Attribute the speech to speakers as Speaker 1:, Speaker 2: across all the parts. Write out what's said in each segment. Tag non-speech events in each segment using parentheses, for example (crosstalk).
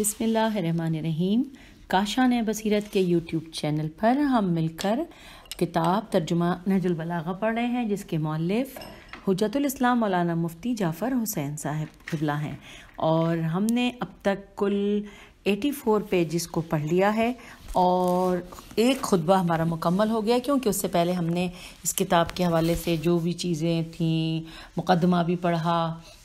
Speaker 1: बिसमीम काशान बसीरत के YouTube channel पर हम मिलकर किताब तर्जुमा नजुलबलागा पढ़ रहे हैं जिसके मौलफ हजतलाम मौलाना मुफ्ती जाफ़र हुसैन साहब बिरला हैं और हमने अब तक कुल 84 पेजिस को पढ़ लिया है और एक खुतबा हमारा मुकम्मल हो गया क्योंकि उससे पहले हमने इस किताब के हवाले से जो भी चीज़ें थीं मुकदमा भी पढ़ा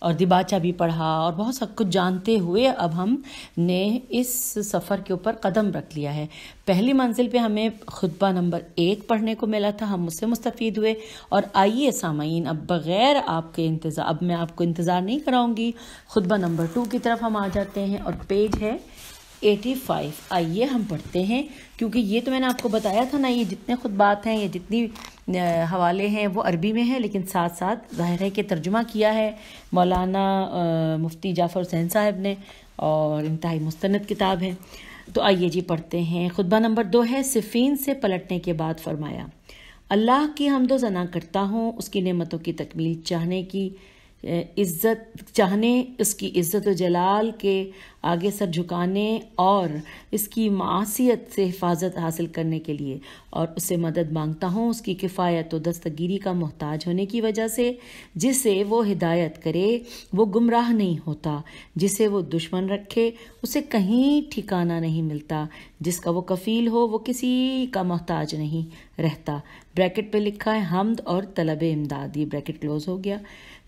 Speaker 1: और दिबाचा भी पढ़ा और बहुत सब कुछ जानते हुए अब हम ने इस सफ़र के ऊपर कदम रख लिया है पहली मंजिल पे हमें खुतबा नंबर एक पढ़ने को मिला था हम उससे मुस्तफ़ हुए और आइए सामीन अब बग़ैर आपके इंतज़ार अब मैं आपको इंतज़ार नहीं कराऊँगी खुतबा नंबर टू की तरफ हम आ जाते हैं और पेज है एटी फाइव आइए हम पढ़ते हैं क्योंकि ये तो मैंने आपको बताया था ना ये जितने खुतबात हैं ये जितनी हवाले हैं वो अरबी में हैं लेकिन साथ साथ ज़ाहिर है कि तर्जुमा किया है मौलाना मुफ्ती जाफ़र हुसैन साहब ने और इंतहाई मुस्ंद किताब है तो आइए जी पढ़ते हैं खुतबा नंबर दो है सिफीन से पलटने के बाद फरमाया अल्लाह की हम दो जना करता हूँ उसकी नमतों की तकमील चाहने की इज़्ज़त चाहने उसकी इज़्ज़त जलाल के आगे सर झुकाने और इसकी मासीत से हिफाजत हासिल करने के लिए और उससे मदद मांगता हूँ उसकी किफ़ायत व दस्तगिरी का मोहताज होने की वजह से जिसे वो हिदायत करे वो गुमराह नहीं होता जिसे वो दुश्मन रखे उसे कहीं ठिकाना नहीं मिलता जिसका वो कफ़ील हो वो किसी का मोहताज नहीं रहता ब्रैकेट पे लिखा है हमद और तलब इमदाद ये ब्रैकेट क्लोज़ हो गया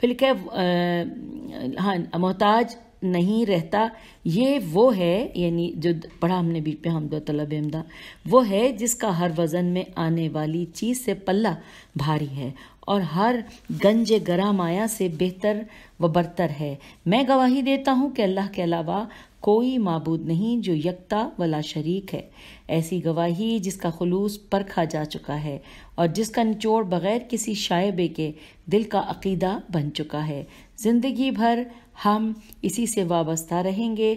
Speaker 1: फिर है हाँ मोहताज नहीं रहता ये वो है यानी जो पढ़ा हमने बीच में हमद तलब अहमदा वो है जिसका हर वज़न में आने वाली चीज़ से पल्ला भारी है और हर गंज गरा माया से बेहतर व बरतर है मैं गवाही देता हूँ कि अल्लाह के अलावा कोई मबूद नहीं जो यकता वला शरीक है ऐसी गवाही जिसका खलूस परखा जा चुका है और जिसका निचोड़ बग़ैर किसी शायबे के दिल का अकीदा बन चुका है ज़िंदगी भर हम इसी से वाबस्ता रहेंगे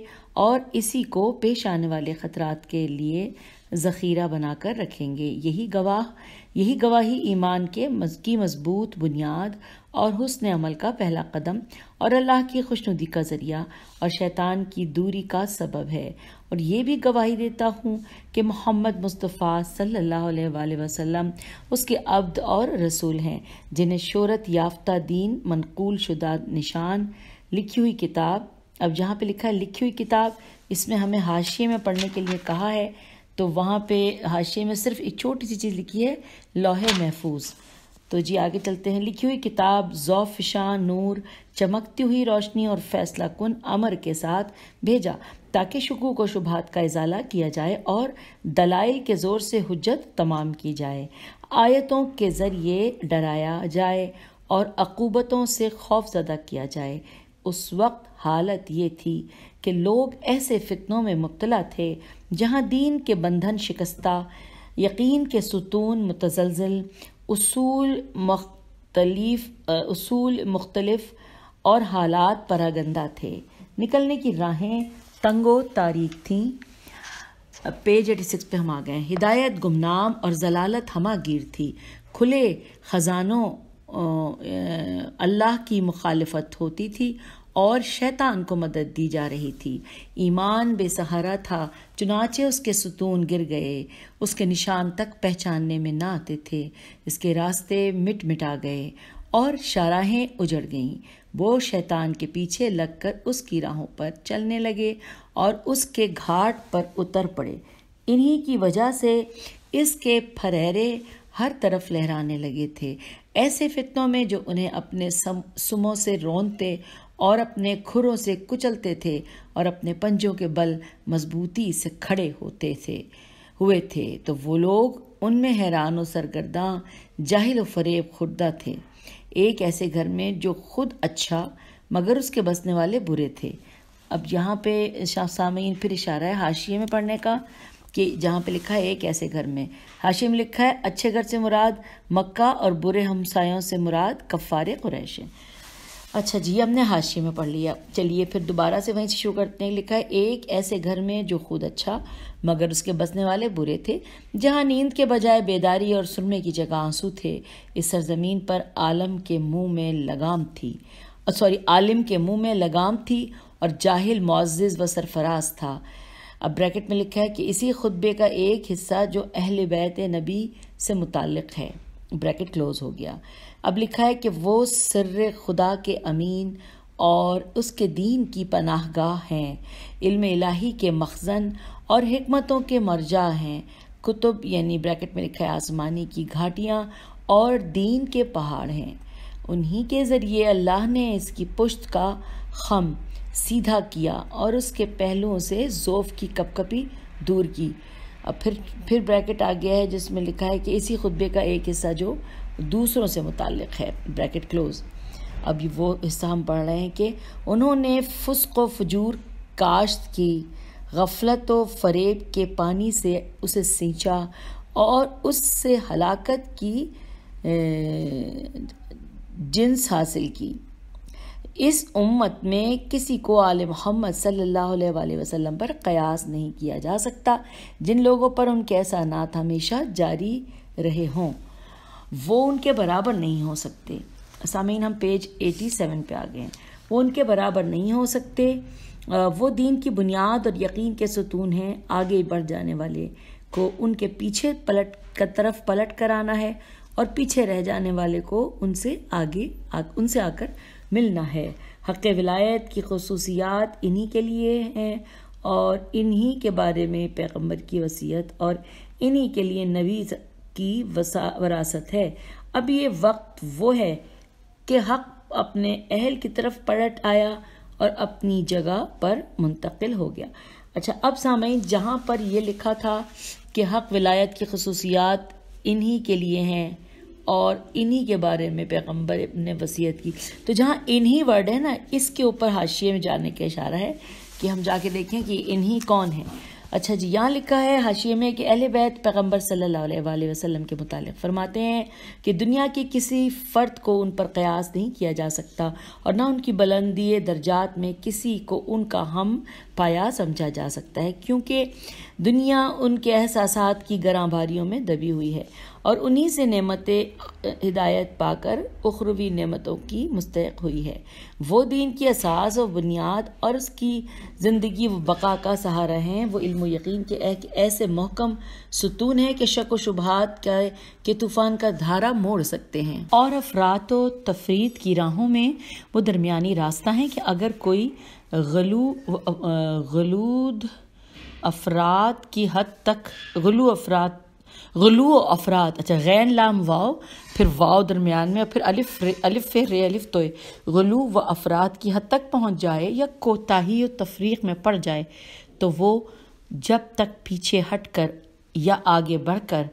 Speaker 1: और इसी को पेश आने वाले ख़तरात के लिए ज़ख़ीरा बनाकर रखेंगे यही गवाह यही गवाही ईमान के की मजबूत बुनियाद और हसन अमल का पहला कदम और अल्लाह की खुशनुदी का ज़रिया और शैतान की दूरी का सबब है और ये भी गवाही देता हूँ कि मोहम्मद मुस्तफ़ा सल्लल्लाहु अलैहि वसल्लम उसके अब्द और रसूल हैं जिन्हें शहरत याफ्ता दीन मनकूल शुदा निशान लिखी हुई किताब अब जहाँ पे लिखा है लिखी हुई किताब इसमें हमें हाशिए में पढ़ने के लिए कहा है तो वहाँ पे हाशिए में सिर्फ एक छोटी सी चीज़ लिखी है लोहे महफूज तो जी आगे चलते हैं लिखी हुई किताब जोफिशा नूर चमकती हुई रोशनी और फैसला कन अमर के साथ भेजा ताकि शकू को शुभात का इजाला किया जाए और दलाई के ज़ोर से हजत तमाम की जाए आयतों के ज़रिए डराया जाए और अकूबतों से खौफ ज़दा किया जाए उस वक्त हालत ये थी कि लोग ऐसे फितनों में मुबतला थे जहाँ दीन के बंधन शिकस्ता यकीन के सतून मुतजलजल असूल मख्तलफ असूल मुख्तलफ और हालात परागंदा थे निकलने की राहें तंगो तारीख थीं पेज एटी सिक्स पे हम आ गए हिदायत गुमनाम और जलालत हमागीर थी खुले ख़जानों अल्लाह की मुखालफत होती थी और शैतान को मदद दी जा रही थी ईमान बेसहारा था चुनाचे उसके सुतून गिर गए उसके निशान तक पहचानने में ना आते थे इसके रास्ते मिट मिटा गए और शराहें उजड़ गईं वो शैतान के पीछे लगकर उसकी राहों पर चलने लगे और उसके घाट पर उतर पड़े इन्हीं की वजह से इसके फरहरे हर तरफ लहराने लगे थे ऐसे फितनों में जो उन्हें अपने सम सुमों से रोनते और अपने खुरों से कुचलते थे और अपने पंजों के बल मजबूती से खड़े होते थे हुए थे तो वो लोग उनमें हैरान और सरगर्दा जाहिल व फरेब खुर्दा थे एक ऐसे घर में जो खुद अच्छा मगर उसके बसने वाले बुरे थे अब यहाँ पे सामीन फिर इशारा है हाशिए में पढ़ने का कि जहाँ पे लिखा है एक ऐसे घर में हाशिए में लिखा है अच्छे घर से मुराद मक्का और बुरे हमसायों से मुराद कफ़ार कुरैश अच्छा जी हमने हाशिए में पढ़ लिया चलिए फिर दोबारा से वहीं से शुरू करते हैं लिखा है एक ऐसे घर में जो खुद अच्छा मगर उसके बसने वाले बुरे थे जहाँ नींद के बजाय बेदारी और सुनने की जगह आंसू थे इस सरजमीन पर आलम के मुंह में लगाम थी सॉरी आलिम के मुंह में लगाम थी और जाहिल मोज़ व सरफराज था अब ब्रैकेट में लिखा है कि इसी खुतबे का एक हिस्सा जो अहल बैत नबी से मुतक़ है ब्रैकेट क्लोज हो गया अब लिखा है कि वो सर खुदा के अमीन और उसके दीन की पनाह गाह हैं इल्म इलाही के मखजन और हमतों के मरजा हैं कुतुब यानी ब्रैकेट में लिखा है आसमानी की घाटियाँ और दीन के पहाड़ हैं उन्हीं के ज़रिए अल्लाह ने इसकी पुश्त का खम सीधा किया और उसके पहलुओं से जोफ की कपकपी दूर की अब फिर फिर ब्रैकेट आ गया है जिसमें लिखा है कि इसी खुतबे का एक हिस्सा जो दूसरों से मुतक़ है ब्रैकेट क्लोज अब वो हिस्सा हम पढ़ रहे हैं कि उन्होंने फुस्क व फजूर काश्त की गफलत व फरेब के पानी से उसे सींचा और उससे हलाकत की जिन्स हासिल की इस उम्मत में किसी को आल मोहम्मद सल्लल्लाहु अलैहि वसल्लम पर कयास नहीं किया जा सकता जिन लोगों पर उनके नात हमेशा जारी रहे हों वो उनके बराबर नहीं हो सकते सामीन हम पेज 87 पे आ गए हैं वो उनके बराबर नहीं हो सकते वो दीन की बुनियाद और यकीन के सतून हैं आगे बढ़ जाने वाले को उनके पीछे पलट का तरफ पलट कर आना है और पीछे रह जाने वाले को उनसे आगे आ, उनसे आकर मिलना है हक़ विलायत की खसूसियात इन्हीं के लिए हैं और इन्हीं के बारे में पैगंबर की वसीयत और इन्हीं के लिए नबी की वरासत है अब ये वक्त वो है कि हक अपने अहल की तरफ पलट आया और अपनी जगह पर मुंतकिल हो गया अच्छा अब सामयिक जहाँ पर यह लिखा था कि हक विलायत की खसूसियात इन्हीं के लिए हैं और इन्हीं के बारे में पैगम्बर ने वसीयत की तो जहाँ इन्हीं वर्ड है ना इसके ऊपर हाशिए में जाने का इशारा है कि हम जाके देखें कि इन्हीं कौन हैं अच्छा जी यहाँ लिखा है हाशिए में कि अहल बैत पैगम्बर सल्ला वसलम के मुतालिक फरमाते हैं कि दुनिया के किसी फ़र्द को उन पर क़यास नहीं किया जा सकता और ना उनकी बुलंदी दर्जात में किसी को उनका हम पाया समझा जा सकता है क्योंकि दुनिया उनके एहसास की गरांभारियों में दबी हुई है और उन्हीं से नेमतें हिदायत पाकर उखरवी नेमतों की मुस्तक हुई है वो दीन की असास व बुनियाद और उसकी ज़िंदगी व बका का सहारा हैं वो इल्म यकीन के एक ऐसे महकम सुतून है कि शक व शुभात का के तूफ़ान का धारा मोड़ सकते हैं और अफरात व तफरीत की राहों में वो दरमिया रास्ता हैं कि अगर कोई गलू गलूद अफराद की हद तक गलू अफराद गलू अफराद अच्छा गैन लाम वाव फिर वाव दरमियान में और फिर अलिफ अलिफ रे अलिफ तोय गलू व अफराद की हद तक पहुँच जाए या कोताही और तफरीक में पड़ जाए तो वो जब तक पीछे हट कर या आगे बढ़ कर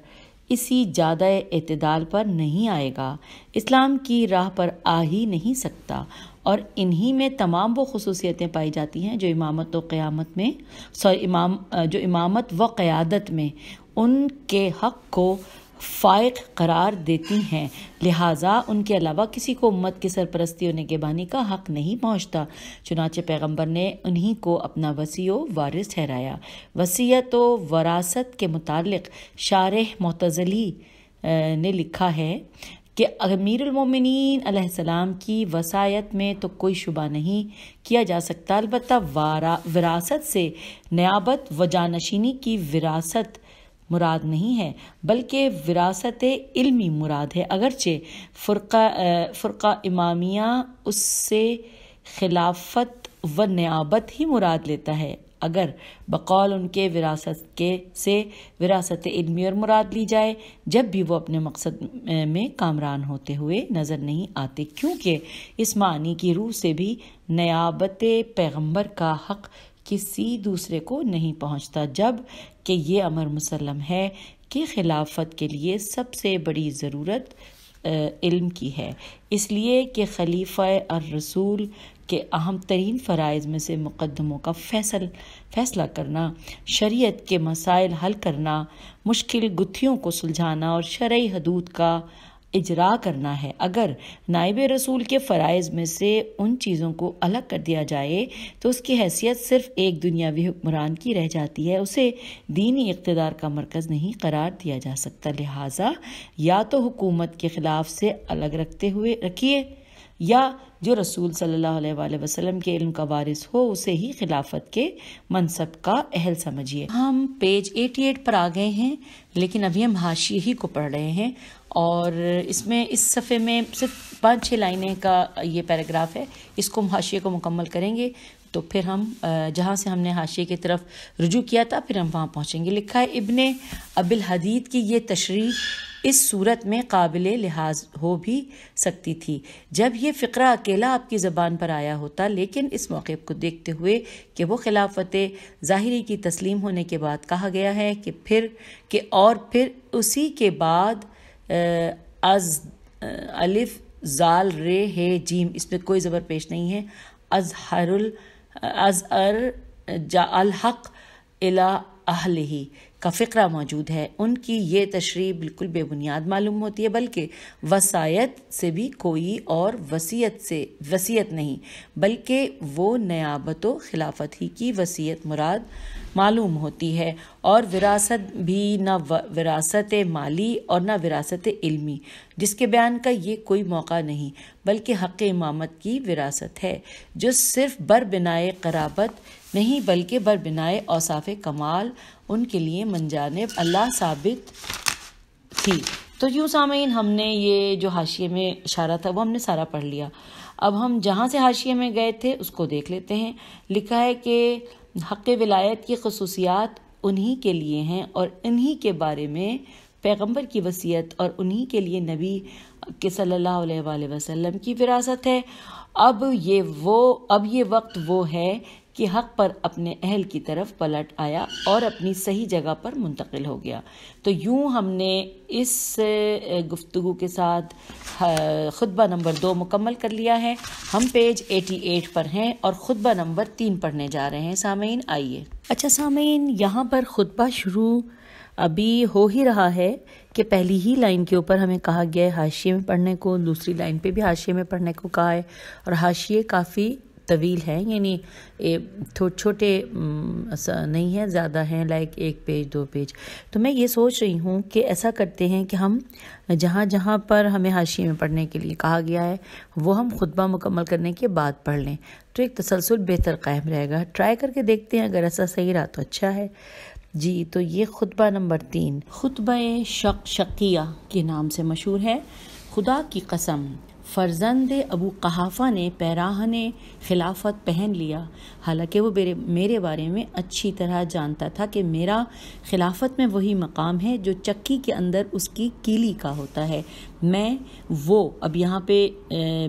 Speaker 1: इसी ज़्यादा अतदाल पर नहीं आएगा इस्लाम की राह पर आ ही नहीं सकता और इन्हीं में तमाम वो खसूसियतें पाई जाती हैं जो इमामत व क़्यामत में सॉरी इमाम जो इमामत व क़्यादत में उनके हक़ को फ़ायक करार देती हैं लिहाजा उनके अलावा किसी को उम्मत की सरपरस्ती और निगेबानी का हक नहीं पहुँचता चुनाचे पैगम्बर ने उन्हीं को अपना वसी वारिस ठहराया वसीयत व तो वरासत के मुतल शार मतजली ने लिखा है कि अमीरमिन की वसायत में तो कोई शुबा नहीं किया जा सकता अलबत् वारा विरासत से नयाबत व जानशीनी की विरासत मुराद नहीं है बल्कि विरासत इल्मी मुराद है अगरचे फ़ुरका फ़ुरका इमामिया उससे खिलाफत व नियाबत ही मुराद लेता है अगर बकौल उनके विरासत के से विरासत इल्मी और मुराद ली जाए जब भी वो अपने मकसद में कामरान होते हुए नज़र नहीं आते क्योंकि इस मानी की रूह से भी नयाबत पैगंबर का हक़ किसी दूसरे को नहीं पहुंचता जब कि ये अमर मुसलम है कि खिलाफत के लिए सबसे बड़ी ज़रूरत इल्म की है इसलिए कि खलीफा और रसूल के अहम तरीन फ़रज़ में से मुकदमों का फैसल फैसला करना शरीयत के मसाइल हल करना मुश्किल गुत्थियों को सुलझाना और शरय हदूद का इजरा करना है अगर नायब रसूल के फ़रज़ में से उन चीज़ों को अलग कर दिया जाए तो उसकी हैसियत सिर्फ एक दुनियावी हुक्मरान की रह जाती है उसे दीनी इकतदार का मरकज़ नहीं करार दिया जा सकता लिहाजा या तो हुकूमत के ख़िलाफ़ से अलग रखते हुए रखिए या जो रसूल सल्लल्लाहु अलैहि वसल्लम के इल्म का वारिस हो उसे ही खिलाफत के मनसब का अहल समझिए हम पेज 88 पर आ गए हैं लेकिन अभी हम हाशिए ही को पढ़ रहे हैं और इसमें इस सफ़े में सिर्फ पाँच छः लाइनें का ये पैराग्राफ है इसको हम हाशिए को मुकम्मल करेंगे तो फिर हम जहाँ से हमने हाशिए की तरफ रुजू किया था फिर हम वहाँ पहुँचेंगे लिखा है इबन अबिल हदीद की ये तशरी इस सूरत में काबिल लिहाज हो भी सकती थी जब यह फ़करा अकेला आपकी ज़बान पर आया होता लेकिन इस मौके को देखते हुए कि वो खिलाफत ज़ाहरी की तस्लीम होने के बाद कहा गया है कि फिर कि और फिर उसी के बाद अज अलिफ जाल रे है जीम इस पर कोई ज़बर पेश नहीं है अजहर अजहर जा अलहक अला अहल ही का फ़करा मौजूद है उनकी ये तशरी बिल्कुल बेबुनियाद मालूम होती है बल्कि वसायत से भी कोई और वसीयत से वसीयत नहीं बल्कि वो नयाबत व खिलाफत ही की वसीयत मुराद मालूम होती है और विरासत भी ना विरासत माली और ना विरासत इल्मी जिसके बयान का ये कोई मौका नहीं बल्कि हक़ इमामत की विरासत है जो सिर्फ बर बिनाए कराबत नहीं बल्कि बर बिनाए औसाफ़ कमाल उनके लिए मनजानब अल्लाह साबित थी तो यूँ सामीन हमने ये जो हाशिए में इशारा था वो हमने सारा पढ़ लिया अब हम जहाँ से हाशिए में गए थे उसको देख लेते हैं लिखा है कि हक़ विलायत की खसूसियात उन्हीं के लिए हैं और इन्हीं के बारे में पैगंबर की वसीयत और उन्हीं के लिए नबी के सल्लल्लाहु अलैहि वसल्लम की विरासत है अब ये वो अब ये वक्त वो है कि हक पर अपने अहल की तरफ पलट आया और अपनी सही जगह पर मुंतकिल हो गया तो यूँ हमने इस गुफ्तु के साथ खुतबा नंबर दो मुकम्मल कर लिया है हम पेज 88 पर हैं और खुतबा नंबर तीन पढ़ने जा रहे हैं सामीन आइए अच्छा सामीन यहाँ पर खुतबा शुरू अभी हो ही रहा है कि पहली ही लाइन के ऊपर हमें कहा गया है हाशिए में पढ़ने को दूसरी लाइन पे भी हाशिए में पढ़ने को कहा है और हाशिए काफ़ी तवील हैं यानी थोड़े छोटे नहीं हैं ज़्यादा हैं लाइक एक पेज दो पेज तो मैं ये सोच रही हूँ कि ऐसा करते हैं कि हम जहाँ जहाँ पर हमें हाशिए में पढ़ने के लिए कहा गया है वो हम खुतबा मुकम्मल करने के बाद पढ़ लें तो एक तसलसल बेहतर कायम रहेगा ट्राई करके देखते हैं अगर ऐसा सही रहा तो अच्छा है जी तो ये खुतबा नंबर तीन खुतब शक शकिया के नाम से मशहूर है खुदा की कसम फर्जंद अबू कहाफ़ा ने पैराह ने खिलाफत पहन लिया हालांकि वो मेरे मेरे बारे में अच्छी तरह जानता था कि मेरा खिलाफत में वही मकाम है जो चक्की के अंदर उसकी कीली का होता है मैं वो अब यहाँ पे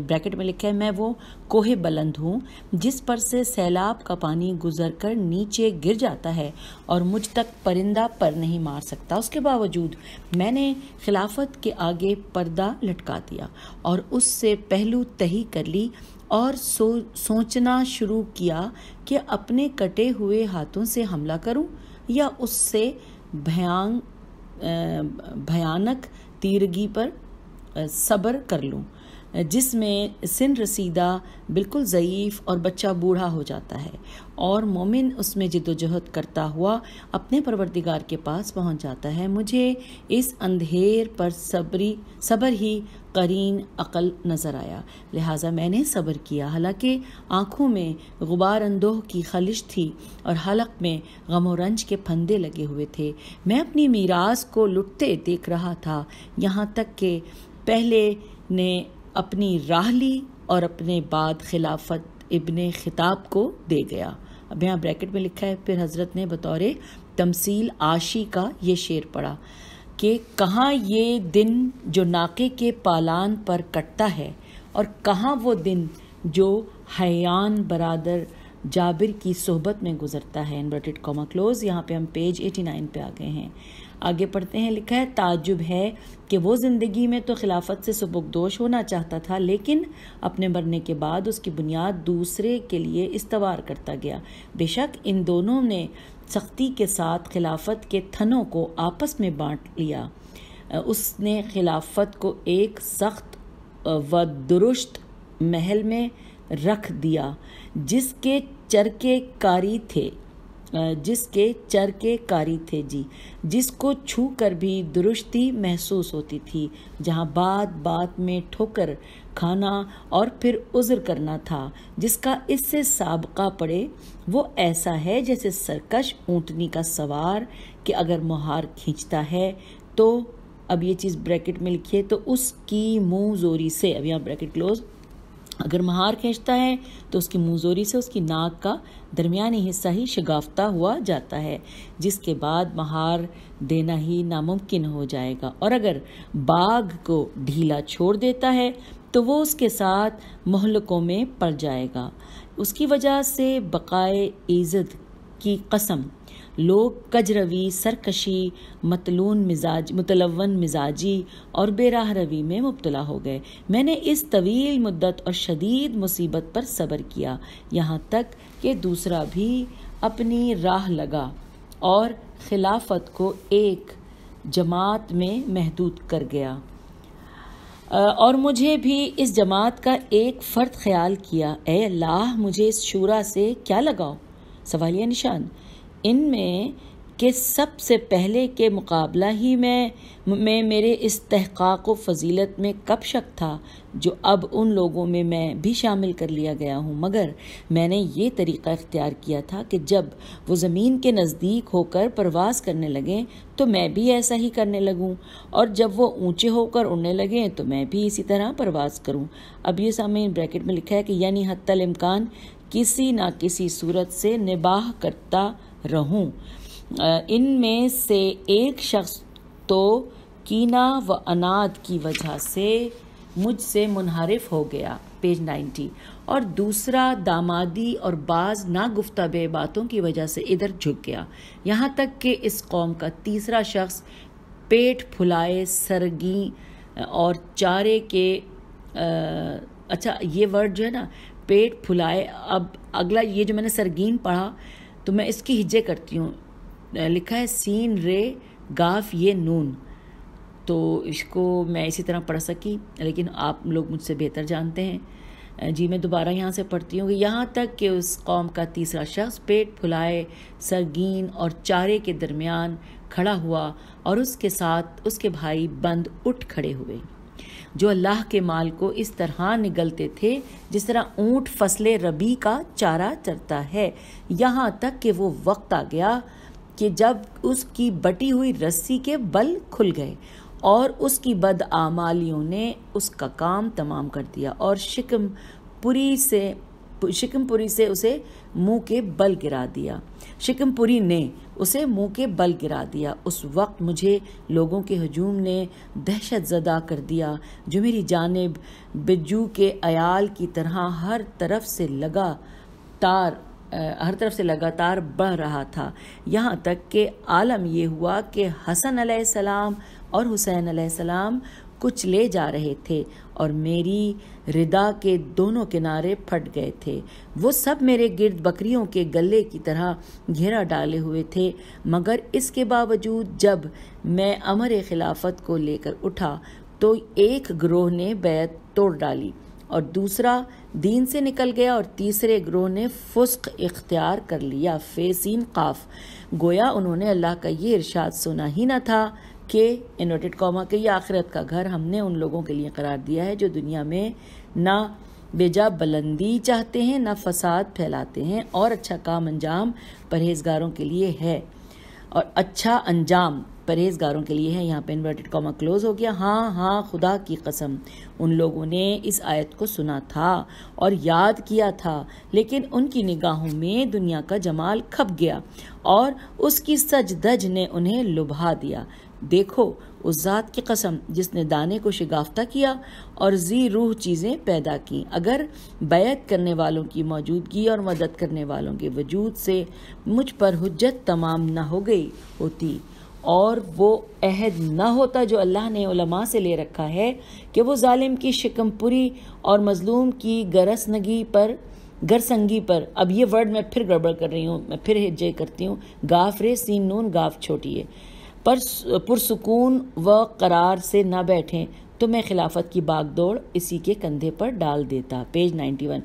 Speaker 1: ब्रैकेट में लिखा है मैं वो कोहे बुलंद हूँ जिस पर से सैलाब का पानी गुजर कर नीचे गिर जाता है और मुझ तक परिंदा पर नहीं मार सकता उसके बावजूद मैंने खिलाफत के आगे पर्दा लटका दिया और उससे पहलू तही कर ली और सो सोचना शुरू किया कि अपने कटे हुए हाथों से हमला करूं या उससे भयांग भयानक तीरगी पर सब्र कर लूँ जिसमें सिन रसीदा बिल्कुल ज़यीफ़ और बच्चा बूढ़ा हो जाता है और मोमिन उसमें जिदोजहद करता हुआ अपने परवरदिगार के पास पहुंच जाता है मुझे इस अंधेर पर सबरी सब्र ही करीन अकल नज़र आया लिहाजा मैंने सब्र किया हालांकि आँखों में गुबार अंदोह की खलिश थी और हलक में गमोरंज के फंदे लगे हुए थे मैं अपनी मीरास को लुटते देख रहा था यहाँ तक कि पहले ने अपनी राह ली और अपने बाद खिलाफत इब्ने खिताब को दे गया अब यहाँ ब्रैकेट में लिखा है फिर हज़रत ने बतौर तमसील आशी का ये शेर पढ़ा कि कहाँ ये दिन जो नाके के पालान पर कटता है और कहाँ वो दिन जो हयान बरदर जाबिर की सोहबत में गुजरता है इन्वर्टेड कॉमा क्लोज यहाँ पे हम पेज 89 पे आ गए हैं आगे पढ़ते हैं लिखा है ताजुब है कि वो ज़िंदगी में तो खिलाफत से सबकदोश होना चाहता था लेकिन अपने मरने के बाद उसकी बुनियाद दूसरे के लिए इस्तवार करता गया बेशक इन दोनों ने सख्ती के साथ खिलाफत के थनों को आपस में बांट लिया उसने खिलाफत को एक सख्त व दुरुस्त महल में रख दिया जिसके चरके कारी थे जिसके चर के कारी थे जी जिसको छू कर भी दुरुस्ती महसूस होती थी जहाँ बात बात में ठोकर खाना और फिर उज़र करना था जिसका इससे सबका पड़े वो ऐसा है जैसे सरकश ऊँटनी का सवार कि अगर मुहार खींचता है तो अब ये चीज़ ब्रैकेट में लिखिए तो उसकी मुँह जोरी से अब यहाँ ब्रैकेट क्लोज अगर महार खींचता है तो उसकी मुंजोरी से उसकी नाक का दरमियानी हिस्सा ही शगाफ्ता हुआ जाता है जिसके बाद महार देना ही नामुमकिन हो जाएगा और अगर बाघ को ढीला छोड़ देता है तो वो उसके साथ महलकों में पड़ जाएगा उसकी वजह से बकाए इज़्ज़त की कसम लोग कजरवी सरकशी मतलून मिजाज मतलवन मिजाजी और बेराह रवी में मुबतला हो गए मैंने इस तवील मुद्दत और शदीद मुसीबत पर सब्र किया यहाँ तक कि दूसरा भी अपनी राह लगा और खिलाफत को एक जमात में महदूद कर गया और मुझे भी इस जमात का एक फ़र्द ख्याल किया ए अल्लाह मुझे इस शूरा से क्या लगाओ सवालिया निशान इनमें के सबसे पहले के मुकाबला ही मैं मैं मेरे इस तहक़ाक़ व फजीलत में कब शक था जो अब उन लोगों में मैं भी शामिल कर लिया गया हूँ मगर मैंने ये तरीक़ा इख्तियार किया था कि जब वो ज़मीन के नज़दीक होकर परवाज़ करने लगें तो मैं भी ऐसा ही करने लगूँ और जब वो ऊँचे होकर उड़ने लगें तो मैं भी इसी तरह परवाज़ करूँ अब ये सामने ब्रैकेट में लिखा है कि यानी हत्तल इम्कान किसी ना किसी सूरत से निबाह करता रहूं में से एक शख्स तो कीना व अनाद की वजह से मुझसे मुनहरफ हो गया पेज नाइन्टी और दूसरा दामादी और बाज बे बातों की वजह से इधर झुक गया यहाँ तक कि इस कौम का तीसरा शख्स पेट फुलाए सरगी और चारे के आ, अच्छा ये वर्ड जो है ना पेट फुलाए अब अगला ये जो मैंने सरगीन पढ़ा तो मैं इसकी हिज्जे करती हूँ लिखा है सीन रे गाफ ये नून तो इसको मैं इसी तरह पढ़ सकी लेकिन आप लोग मुझसे बेहतर जानते हैं जी मैं दोबारा यहाँ से पढ़ती हूँ कि यहाँ तक कि उस कौम का तीसरा शख्स पेट फुलाए सरगीन और चारे के दरमियान खड़ा हुआ और उसके साथ उसके भाई बंद उठ खड़े हुए जो अल्लाह के माल को इस तरह निगलते थे जिस तरह ऊँट फसल रबी का चारा चरता है यहाँ तक कि वो वक्त आ गया कि जब उसकी बटी हुई रस्सी के बल खुल गए और उसकी बदआमालियों ने उसका काम तमाम कर दिया और शिकम पुरी से शिकमपुरी से उसे मुंह के बल गिरा दिया शिकमपुरी ने उसे मुंह के बल गिरा दिया उस वक्त मुझे लोगों के हजूम ने दहशत जदा कर दिया जो मेरी जानब बिजू के अयाल की तरह हर तरफ से लगा तार हर तरफ से लगातार बढ़ रहा था यहाँ तक कि आलम यह हुआ कि हसन सलाम और हुसैन सलाम कुछ ले जा रहे थे और मेरी रिदा के दोनों किनारे फट गए थे वो सब मेरे गिर्द बकरियों के गले की तरह घेरा डाले हुए थे मगर इसके बावजूद जब मैं अमर खिलाफत को लेकर उठा तो एक ग्रोह ने बैत तोड़ डाली और दूसरा दीन से निकल गया और तीसरे ग्रोह ने फुस्क इख्तियार कर लिया फेसिन काफ गोया उन्होंने अल्लाह का ये इरशाद सुना ही न था के इनवर्टेड कॉमा के ये आखिरत का घर हमने उन लोगों के लिए करार दिया है जो दुनिया में ना बेजा बुलंदी चाहते हैं ना फसाद फैलाते हैं और अच्छा काम अंजाम परहेजगारों के लिए है और अच्छा अंजाम परहेजगारों के लिए है यहाँ पे इन्वर्टेड कॉमा क्लोज हो गया हाँ हाँ खुदा की कसम उन लोगों ने इस आयत को सुना था और याद किया था लेकिन उनकी निगाहों में दुनिया का जमाल खप गया और उसकी सजदज ने उन्हें लुभा दिया देखो उस ज़ात की कसम जिसने दाने को शिगाफ्ता किया और जी रूह चीज़ें पैदा की अगर बैत करने वालों की मौजूदगी और मदद करने वालों के वजूद से मुझ पर हजत तमाम न हो गई होती और वो अहद ना होता जो अल्लाह ने उलमा से ले रखा है कि वो ालिम की शिकमपुरी और मज़लूम की गरसनगी पर गरसंगी पर अब ये वर्ड मैं फिर गड़बड़ कर रही हूँ मैं फिर हिज्जे करती हूँ गाफ रे सीन नून गाफ छोटी है पर पुरसकून व करार से न बैठें तो मैं खिलाफत की बागदौड़ इसी के कंधे पर डाल देता पेज 91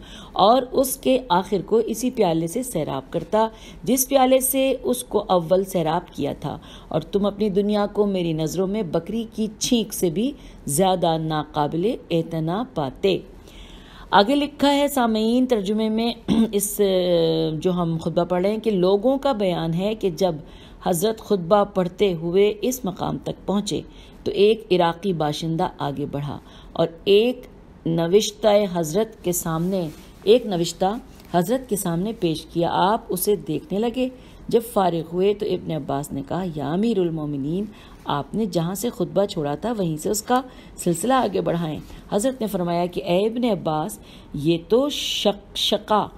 Speaker 1: और उसके आखिर को इसी प्याले से सैराब करता जिस प्याले से उसको अव्वल सैराब किया था और तुम अपनी दुनिया को मेरी नज़रों में बकरी की छींक से भी ज़्यादा नाकबिल एतना पाते आगे लिखा है सामीन तर्जुमे में इस जो हम खुतबा पढ़ रहे हैं कि लोगों का बयान है कि जब हज़रत खुतबा पढ़ते हुए इस मकाम तक पहुँचे तो एक इराक़ी बाशिंदा आगे बढ़ा और एक नविश्ता हज़रत के सामने एक नविश्ता हज़रत के सामने पेश किया आप उसे देखने लगे जब फारिग हुए तो इबन अब्बास ने कहा या मीरमिन आपने जहाँ से खुतबा छोड़ा था वहीं से उसका सिलसिला आगे बढ़ाएं हज़रत ने फरमाया कि इबन अब्बास ये तो शक्शका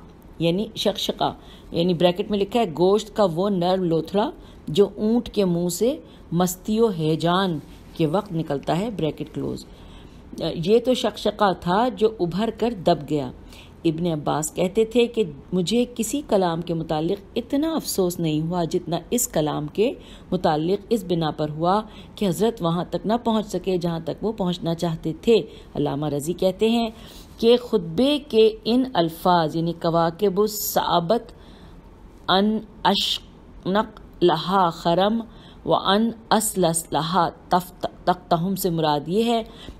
Speaker 1: यानी शक्शका यानी ब्रैकेट में लिखा है गोश्त का वो नर्म लोथड़ा जो ऊंट के मुंह से मस्तियों हैजान के वक्त निकलता है ब्रैकेट क्लोज ये तो शकशका था जो उभर कर दब गया इब्ने अब्बास कहते थे कि मुझे किसी कलाम के मुतालिक इतना अफसोस नहीं हुआ जितना इस कलाम के मुतालिक इस बिना पर हुआ कि हज़रत वहाँ तक ना पहुँच सके जहाँ तक वो पहुँचना चाहते थे अलामा रज़ी कहते हैं कि खुतबे के इन अल्फाज यानी कवाकब साबत अन अशनक लहा खरम व अन असलस लहा तफ्त तख्तहम से मुराद ये है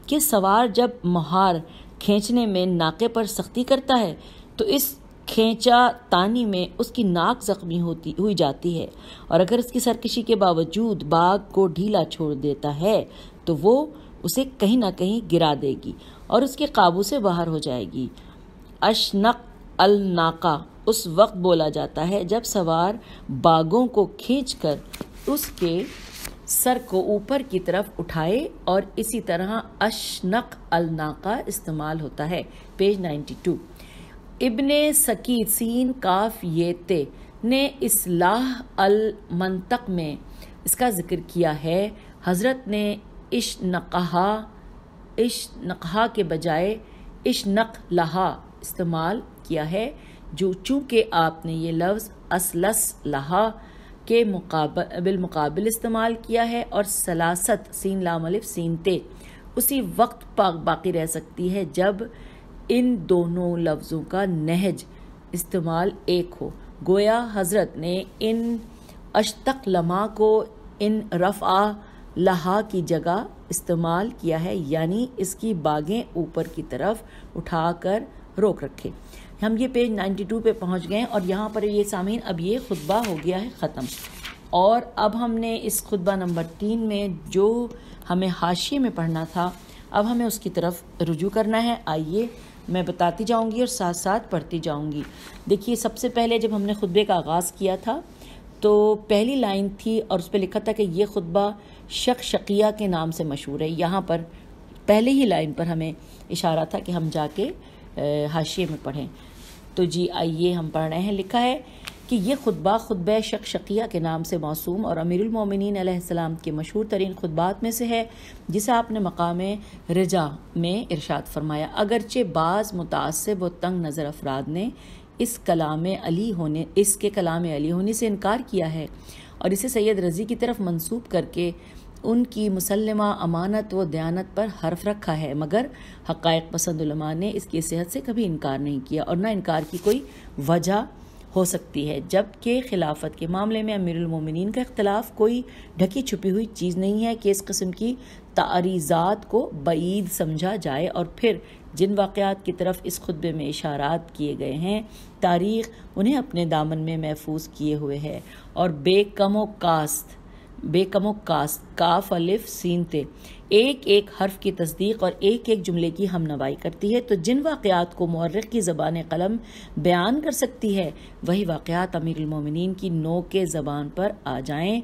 Speaker 1: कि सवार जब महार खींचने में नाके पर सख्ती करता है तो इस खींचा तानी में उसकी नाक जख्मी होती हुई जाती है और अगर उसकी सरकशी के बावजूद बाग को ढीला छोड़ देता है तो वो उसे कहीं ना कहीं गिरा देगी और उसके काबू से बाहर हो जाएगी अशनक अल नाका उस वक्त बोला जाता है जब सवार बागों को खींचकर उसके सर को ऊपर की तरफ उठाए और इसी तरह अशनक अलनाका इस्तेमाल होता है पेज 92 इबन सकी सीन काफ येते ने इसलाह अल मंतक में इसका जिक्र किया है हज़रत ने इश नकहा इश नकहा के बजाय इश नक लहा इस्तेमाल किया है जो चूँकि आपने ये लफ्ज़ असलस लहा के मुकाबल इस्तेमाल किया है और सलासत सीन लामलिफ सीन ते उसी वक्त पाक बाकी रह सकती है जब इन दोनों लफ्ज़ों का नहज इस्तेमाल एक हो गोया हज़रत ने इन अशतक लमह को इन रफ़ा लहा की जगह इस्तेमाल किया है यानी इसकी बागें ऊपर की तरफ उठाकर रोक रखें हम ये पेज 92 पे पहुंच गए और यहाँ पर ये सामीन अब ये खुतबा हो गया है ख़त्म और अब हमने इस खुतबा नंबर तीन में जो हमें हाशिए में पढ़ना था अब हमें उसकी तरफ रुजू करना है आइए मैं बताती जाऊंगी और साथ साथ पढ़ती जाऊंगी देखिए सबसे पहले जब हमने खुतबे का आगाज़ किया था तो पहली लाइन थी और उस पर लिखा था कि ये खुतबा शक शकिया के नाम से मशहूर है यहाँ पर पहले ही लाइन पर हमें इशारा था कि हम जाके हाशिए में पढ़ें तो जी आइए हम पढ़ रहे हैं लिखा है कि ये खुतबा खुतब शक शकिया के नाम से मासूम और अमीरमिन के मशहूर तरीन खुतबात में से है जिसे आपने मकाम रजा में इरशाद फरमाया अगरचे बाज़ मुतासब व तंग नज़र अफराद ने इस कलाम अली होने इसके कलाम अली होने से इनकार किया है और इसे सैयद रज़ी की तरफ मंसूब करके उनकी मुसलमा अमानत व दयानत पर हर्फ रखा है मगर हकैक पसंद ने इसकी सेहत से कभी इनकार नहीं किया और ना इनकार की कोई वजह हो सकती है जबकि खिलाफत के मामले में अमीरमिन का इख्तलाफ कोई ढकी छुपी हुई चीज़ नहीं है कि इस कस्म की तारीज़ात को बईद समझा जाए और फिर जिन वाक़ात की तरफ इस खुतबे में इशारात किए गए हैं तारीख़ उन्हें अपने दामन में महफूज किए हुए है और बेकमो कास्त बेकमो कास काफ अलिफ सीन ते एक एक हर्फ की तस्दीक और एक एक जुमले की हम नवाई करती है तो जिन वाक़ात को मर्रख की ज़बान कलम बयान कर सकती है वही वाक़ात अमीरमिन की नो के ज़बान पर आ जाएँ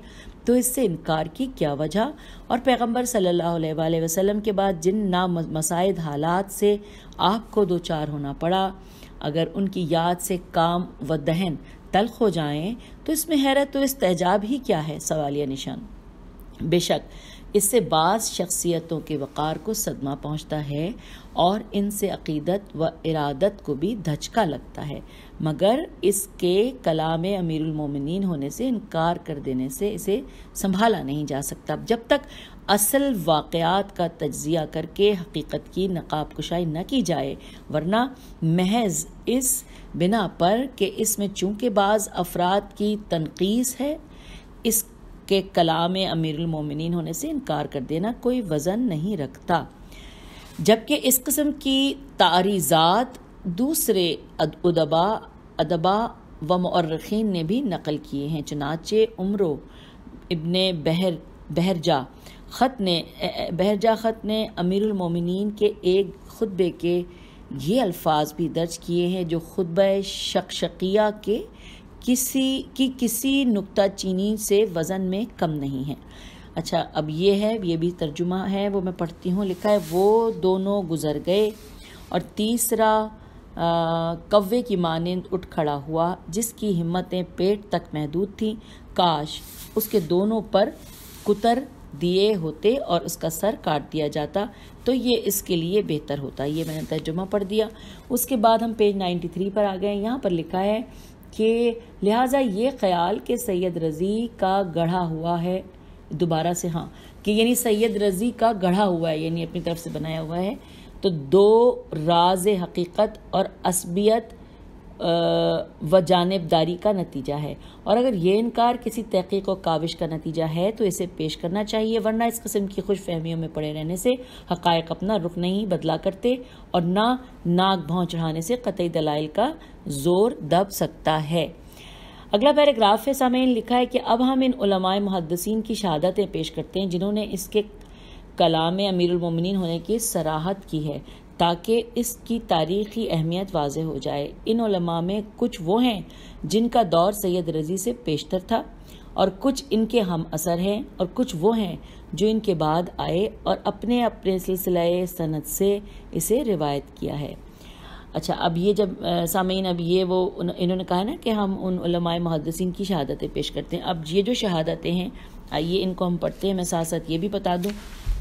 Speaker 1: तो इससे इनकार की क्या वजह और पैगम्बर सल्लल्लाहु अलैहि वसल्लम के बाद जिन मसायद हालात से आपको दो चार होना पड़ा अगर उनकी याद से काम व दहन तलख हो जाएं तो इसमें हैरत तो तेजाब ही क्या है सवालिया निशान बेशक इससे बाज़ शख्सियतों के वक़ार को सदमा पहुंचता है और इनसे अकीदत व इरादत को भी धचका लगता है मगर इसके कलाम अमीरमिन होने से इनकार कर देने से इसे संभाला नहीं जा सकता जब तक असल वाक़ात का तजिया करके हकीकत की नकाब कुशाई न की जाए वरना महज इस बिना पर कि इसमें चूँकि बाज़ अफराद की तनकीस है इसके कलाम अमीरमिन होने से इनकार कर देना कोई वज़न नहीं रखता जबकि इस कस्म की तारीज़ात दूसरे अदबा अदबा व मर्रखीन ने भी नकल किए हैं चनाचे उम्र इबन बहर बहरजा ख़त ने बहरजा ख़त ने अमीरमिन के एक खुतबे के ये अल्फाज भी दर्ज किए हैं जो खुतब शकशकिया के किसी की किसी नुकता चीनी से वज़न में कम नहीं है अच्छा अब ये है ये भी तर्जुमा है वो मैं पढ़ती हूँ लिखा है वो दोनों गुज़र गए और तीसरा कव्वे की मानंद उठ खड़ा हुआ जिसकी हिम्मतें पेट तक महदूद थी काश उसके दोनों पर कुतर दिए होते और उसका सर काट दिया जाता तो ये इसके लिए बेहतर होता ये मैंने तर्जुमा पढ़ दिया उसके बाद हम पेज 93 पर आ गए यहाँ पर लिखा है कि लिहाजा ये ख्याल कि सैयद रज़ी का गढ़ा हुआ है दोबारा से हाँ कि यानी सैयद रज़ी का गढ़ा हुआ है यानी अपनी तरफ से बनाया हुआ है तो दो राज हकीकत और असबियत व जानबदारी का नतीजा है और अगर ये इनकार किसी तहकीक और काविश का नतीजा है तो इसे पेश करना चाहिए वरना इस कस्म की खुश फहमियों में पड़े रहने से हकायक अपना रुख नहीं बदला करते और ना नाक भाव चढ़ाने से कतई दलाइल का जोर दब सकता है अगला पैराग्राफ है सामयन लिखा है कि अब हम इन उलमाए मुहदसिन की शहादतें पेश करते हैं जिन्होंने इसके कलाम अमीरमिन होने की सराहत की है ताकि इसकी तारीखी अहमियत वाज हो जाए इन में कुछ वो हैं जिनका दौर सैयद रजी से पेशतर था और कुछ इनके हम असर हैं और कुछ वो हैं जो इनके बाद आए और अपने अपने सिलसिले सनत से इसे रिवायत किया है अच्छा अब ये जब सामीन अब ये वो इन्होंने कहा ना कि हम उन मुहदसिन की शहादतें पेश करते हैं अब ये जो शहादतें हैं आइए इनको हम पढ़ते हैं मैं साथ साथ ये भी बता दूँ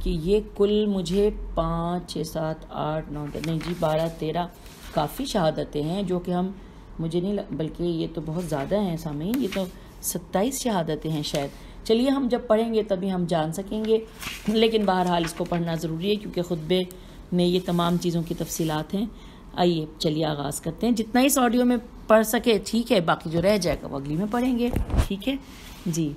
Speaker 1: कि ये कुल मुझे पाँच छः सात आठ नौ दस नहीं जी बारह तेरह काफ़ी शहादतें हैं जो कि हम मुझे नहीं बल्कि ये तो बहुत ज़्यादा हैं सामीन ये तो सत्ताईस शहादतें हैं शायद चलिए हम जब पढ़ेंगे तभी हम जान सकेंगे लेकिन बहरहाल इसको पढ़ना ज़रूरी है क्योंकि खुतबे में ये तमाम चीज़ों की तफसीत हैं आइए चलिए आगाज़ करते हैं जितना इस ऑडियो में पढ़ सके ठीक है बाकी जो रह जाएगा वो अगली में पढ़ेंगे ठीक है जी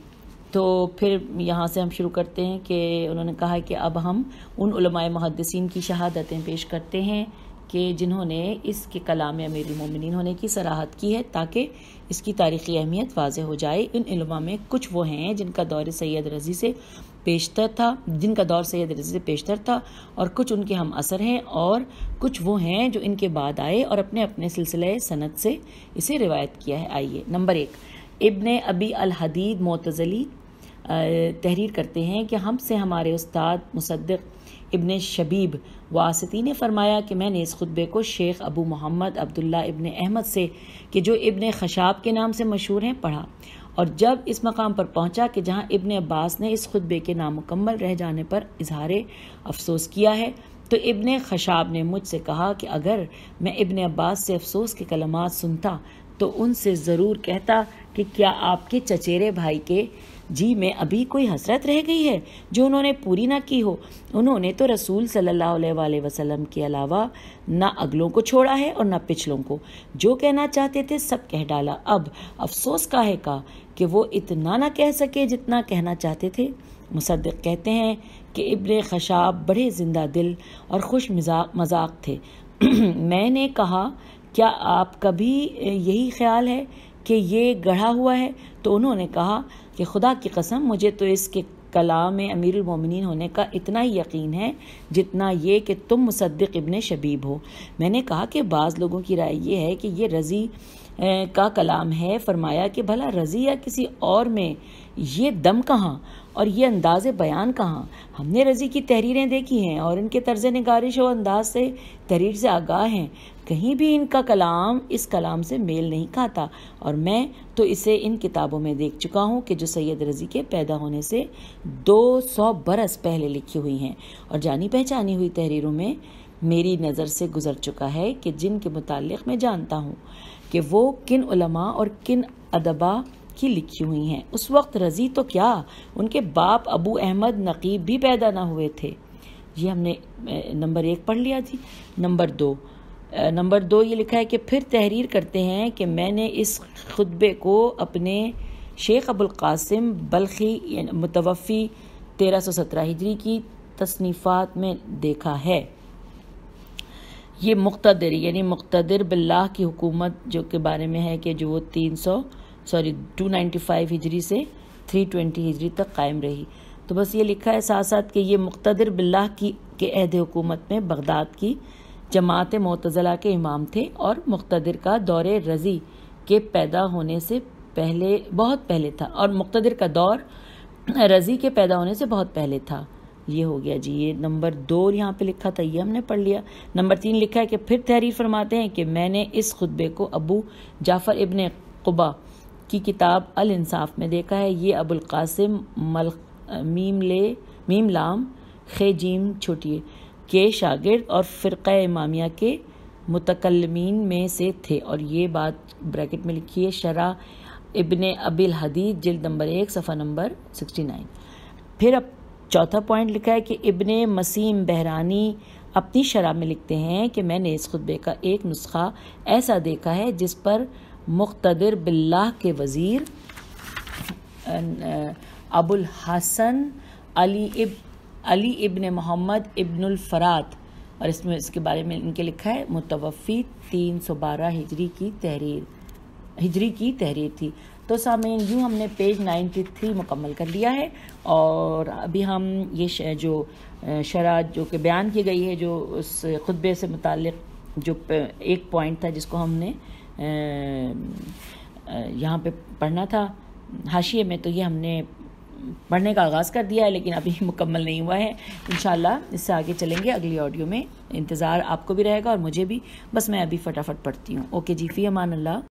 Speaker 1: तो फिर यहाँ से हम शुरू करते हैं कि उन्होंने कहा कि अब हम उन महदसिन की शहादतें पेश करते हैं कि जिन्होंने इसके कलाम अमीर मोमिन होने की सराहत की है ताकि इसकी तारीख़ी अहमियत वाज हो जाए इन इलमा में कुछ वो हैं जिनका दौर सैद रजी से पेशतर था जिनका दौर सैद रजी से पेशतर था और कुछ उनके हम असर हैं और कुछ वो हैं जो इनके बाद आए और अपने अपने सिलसिले सनत से इसे रिवायत किया है आइए नंबर एक इबन अबी अल हदीद मोतज़ली तहरीर करते हैं कि हमसे हमारे उस्ताद मुसद्दक इबन शबीब वासती ने फरमाया कि मैंने इस खुतबे को शेख अबू मोहम्मद अब्दुल्ला इबन अहमद से कि जो इबन खशाब के नाम से मशहूर हैं पढ़ा और जब इस मकाम पर पहुंचा कि जहां इबन अब्बास ने इस खुतबे के नामुकम्मल रह जाने पर इजहार अफसोस किया है तो इबन खशाब ने मुझसे कहा कि अगर मैं इबन अब्बास से अफसोस के कलमात सुनता तो उनसे ज़रूर कहता कि क्या आपके चचेरे भाई के जी में अभी कोई हसरत रह गई है जो उन्होंने पूरी ना की हो उन्होंने तो रसूल सल्लल्लाहु अलैहि वसल्लम के अलावा ना अगलों को छोड़ा है और ना पिछलों को जो कहना चाहते थे सब कह डाला अब अफसोस का है का कि वो इतना ना कह सके जितना कहना चाहते थे मुसद कहते हैं कि इब्र खशाब बड़े जिंदा दिल और खुश मजाक थे (clears throat) मैंने कहा क्या आप कभी यही ख्याल है कि ये गढ़ा हुआ है तो उन्होंने कहा कि खुदा की कसम मुझे तो इसके कला में अमीर उमिन होने का इतना ही यकीन है जितना ये कि तुम मुसद्दिक इबन शबीब हो मैंने कहा कि बाज़ लोगों की राय यह है कि ये रज़ी का कलाम है फरमाया कि भला रज़ी या किसी और में ये दम कहाँ और ये अंदाज बयान कहाँ हमने रज़ी की तहरीरें देखी हैं और इनके तर्ज नगारिश और अंदाज से तहरीर से आगाह हैं कहीं भी इनका कलाम इस कलाम से मेल नहीं खाता और मैं तो इसे इन किताबों में देख चुका हूँ कि जो सैयद रज़ी के पैदा होने से 200 बरस पहले लिखी हुई हैं और जानी पहचानी हुई तहरीरों में मेरी नज़र से गुज़र चुका है कि जिनके मुतल मैं जानता हूँ कि वो किन उलमा और किन अदबा ही लिखी हुई हैं उस वक्त रज़ी तो क्या उनके बाप अबू अहमद नकीब भी पैदा ना हुए थे ये हमने नंबर एक पढ़ लिया थी नंबर दो नंबर दो ये लिखा है कि फिर तहरीर करते हैं कि मैंने इस खुतबे को अपने शेख अबुल कासिम बल्खी मुतवफ़ी तेरह सौ सत्रह हिजरी की तसनीफ़ात में देखा है ये मुख्तर यानी मुख्तर बिल्लाह की हुकूमत जो के बारे में है कि जो वो तीन सौ सॉरी 295 हिजरी से 320 हिजरी तक कायम रही तो बस ये लिखा है साथ साथ कि ये मुख्तर बिल्ला की के अहद हुकूमत में बगदाद की जमात मतज़ला के इमाम थे और मुख्तर का दौर रज़ी के पैदा होने से पहले बहुत पहले था और मुख्तर का दौर रज़ी के पैदा होने से बहुत पहले था ये हो गया जी ये नंबर दो यहाँ पे लिखा था ये हमने पढ़ लिया नंबर तीन लिखा है कि फिर तहरीर फरमाते हैं कि मैंने इस खुतबे को अबू जाफ़र इबन कुबा की किताब अल इंसाफ में देखा है ये अबुल कासिम मल मीम ले मीम लाम खे जीम छोटिए के शागिर्द और फ़िरक़ इमामिया के मुतकलमीन में से थे और ये बात ब्रैकेट में लिखी है शरा इबन अबिल हदीद जल्द नंबर एक सफ़ा नंबर सिक्सटी नाइन फिर अब चौथा पॉइंट लिखा है कि इबन मसीम बहरानी अपनी शराह में लिखते हैं कि मैंने इस खुतबे का एक नुस्खा ऐसा देखा है जिस पर मुख्तर बिल्ला के वज़ीर अबुल हसन अली इब अली इब्न मोहम्मद इब्नफरात और इसमें इसके बारे में इनके लिखा है मुतवफ़ी तीन सौ बारह हिजरी की तहरीर हिजरी की तहरीर थी तो सामीन यूँ हमने पेज नाइन्टी थ्री मुकम्मल कर लिया है और अभी हम ये जो शराब जो कि बयान की गई है जो उस खुतबे से मुतल जो एक पॉइंट था जिसको हमने यहाँ पे पढ़ना था हाशिए में तो ये हमने पढ़ने का आगाज़ कर दिया है लेकिन अभी (laughs) मुकम्मल नहीं हुआ है इन इससे आगे चलेंगे अगली ऑडियो में इंतज़ार आपको भी रहेगा और मुझे भी बस मैं अभी फटाफट पढ़ती हूँ ओके जी फ़ी अमान अल्लाह